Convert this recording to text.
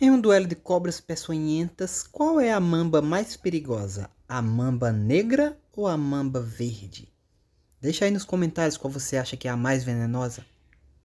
Em um duelo de cobras peçonhentas, qual é a mamba mais perigosa? A mamba negra ou a mamba verde? Deixa aí nos comentários qual você acha que é a mais venenosa.